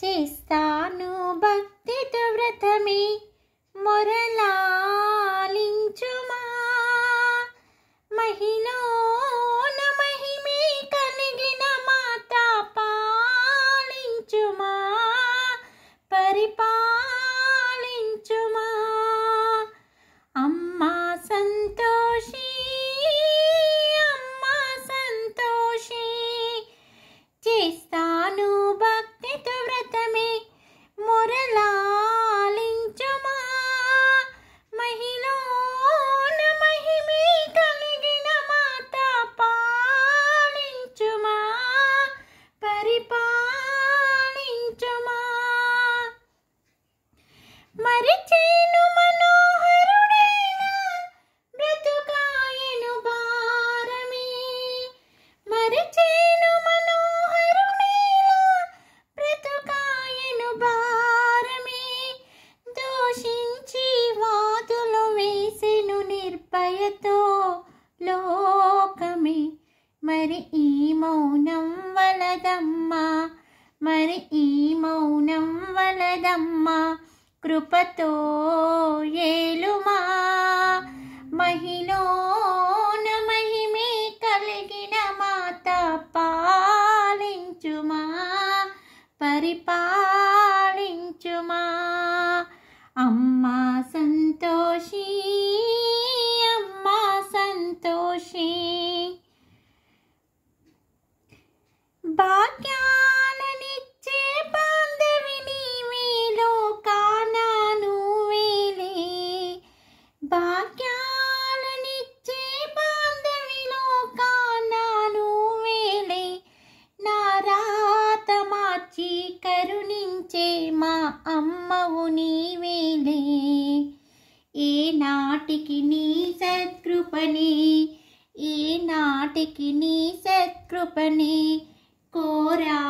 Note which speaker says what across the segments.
Speaker 1: చేస్తాను భక్తితో వ్రతమే మొరలా కృపయతో లోకమే మరి ఈ మౌనం వలదమ్మా మరి ఈ మౌనం వలదమ్మా కృపతో ఏలుమా మహిళ ఋషి భాగ్యాననిచ్చే బాంధవి నీవేలో కానా నువ్వేలే భాగ్యాలనిచ్చే బాంధవిలో కానా నువ్వేలే నా రాత మార్చి కరుణించే మా అమ్మవు నీవేలే ఏ నాటికి నీ సత్కృపనే ఈనాటికి నీ సత్కృపని కోరా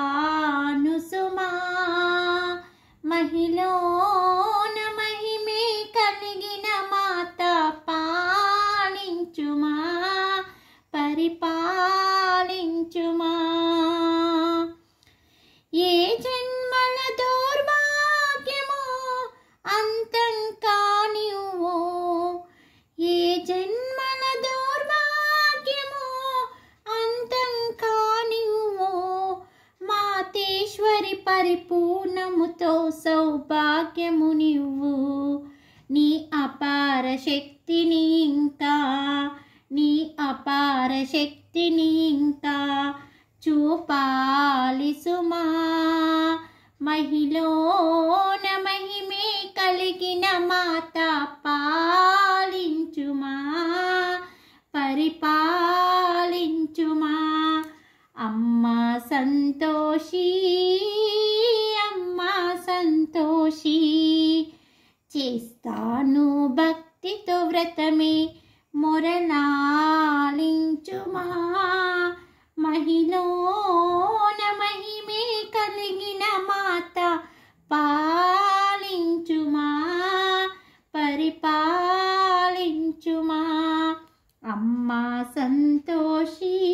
Speaker 1: పరిపూర్ణముతో సౌభాగ్యము నీవు నీ అపార శక్తిని ఇంకా నీ అపార శక్తిని ఇంకా చూపాలి సుమా మహిళోన మహిమే కలిగిన మాత పాలించుమా పరిపాలించుమా అమ్మ సంతోషి చేస్తాను భక్తితో వ్రతమే మొరనాలించుమా మహిళోన మహిమే కలిగిన మాత పాలించుమా పరిపాలించుమా అమ్మా సంతోషీ